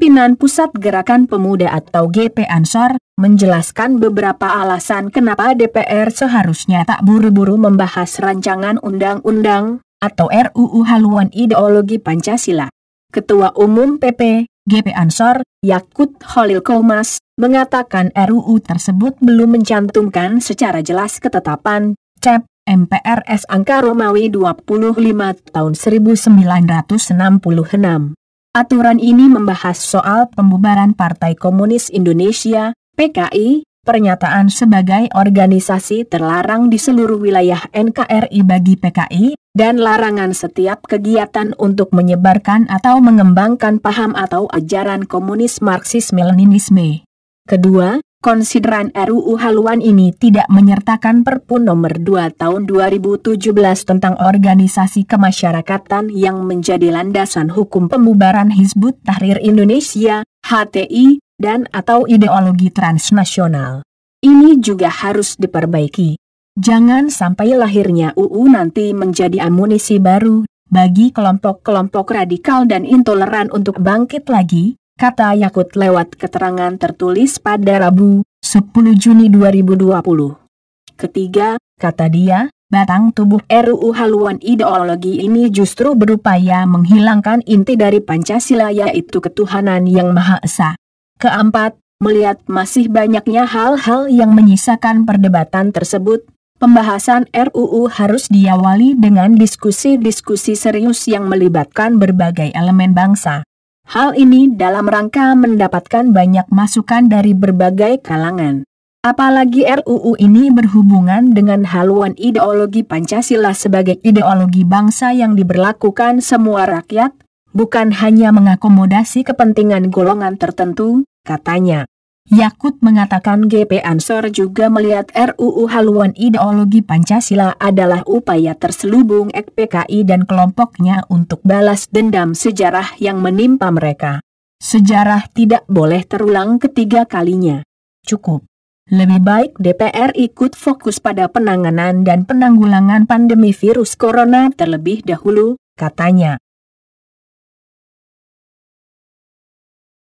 Pimpinan Pusat Gerakan Pemuda atau GP Ansor menjelaskan beberapa alasan kenapa DPR seharusnya tak buru-buru membahas rancangan undang-undang atau RUU haluan ideologi Pancasila. Ketua Umum PP GP Ansor Yakut Holil Komas mengatakan RUU tersebut belum mencantumkan secara jelas ketetapan CEP MPRS angka Romawi 25 tahun 1966. Aturan ini membahas soal pembubaran Partai Komunis Indonesia, PKI, pernyataan sebagai organisasi terlarang di seluruh wilayah NKRI bagi PKI, dan larangan setiap kegiatan untuk menyebarkan atau mengembangkan paham atau ajaran komunis Marxisme-Leninisme. Kedua, Konsideran RUU haluan ini tidak menyertakan Perpu nomor 2 tahun 2017 tentang organisasi kemasyarakatan yang menjadi landasan hukum pembubaran Hizbut Tahrir Indonesia, HTI, dan atau ideologi transnasional. Ini juga harus diperbaiki. Jangan sampai lahirnya UU nanti menjadi amunisi baru bagi kelompok-kelompok radikal dan intoleran untuk bangkit lagi, kata Yakut lewat keterangan tertulis pada Rabu, 10 Juni 2020. Ketiga, kata dia, batang tubuh RUU haluan ideologi ini justru berupaya menghilangkan inti dari Pancasila yaitu ketuhanan yang Maha Esa. Keempat, melihat masih banyaknya hal-hal yang menyisakan perdebatan tersebut, pembahasan RUU harus diawali dengan diskusi-diskusi serius yang melibatkan berbagai elemen bangsa. Hal ini dalam rangka mendapatkan banyak masukan dari berbagai kalangan. Apalagi RUU ini berhubungan dengan haluan ideologi Pancasila sebagai ideologi bangsa yang diberlakukan semua rakyat, bukan hanya mengakomodasi kepentingan golongan tertentu, katanya. Yakut mengatakan GP Ansor juga melihat RUU haluan ideologi Pancasila adalah upaya terselubung PKI dan kelompoknya untuk balas dendam sejarah yang menimpa mereka. Sejarah tidak boleh terulang ketiga kalinya. Cukup. Lebih baik DPR ikut fokus pada penanganan dan penanggulangan pandemi virus corona terlebih dahulu, katanya.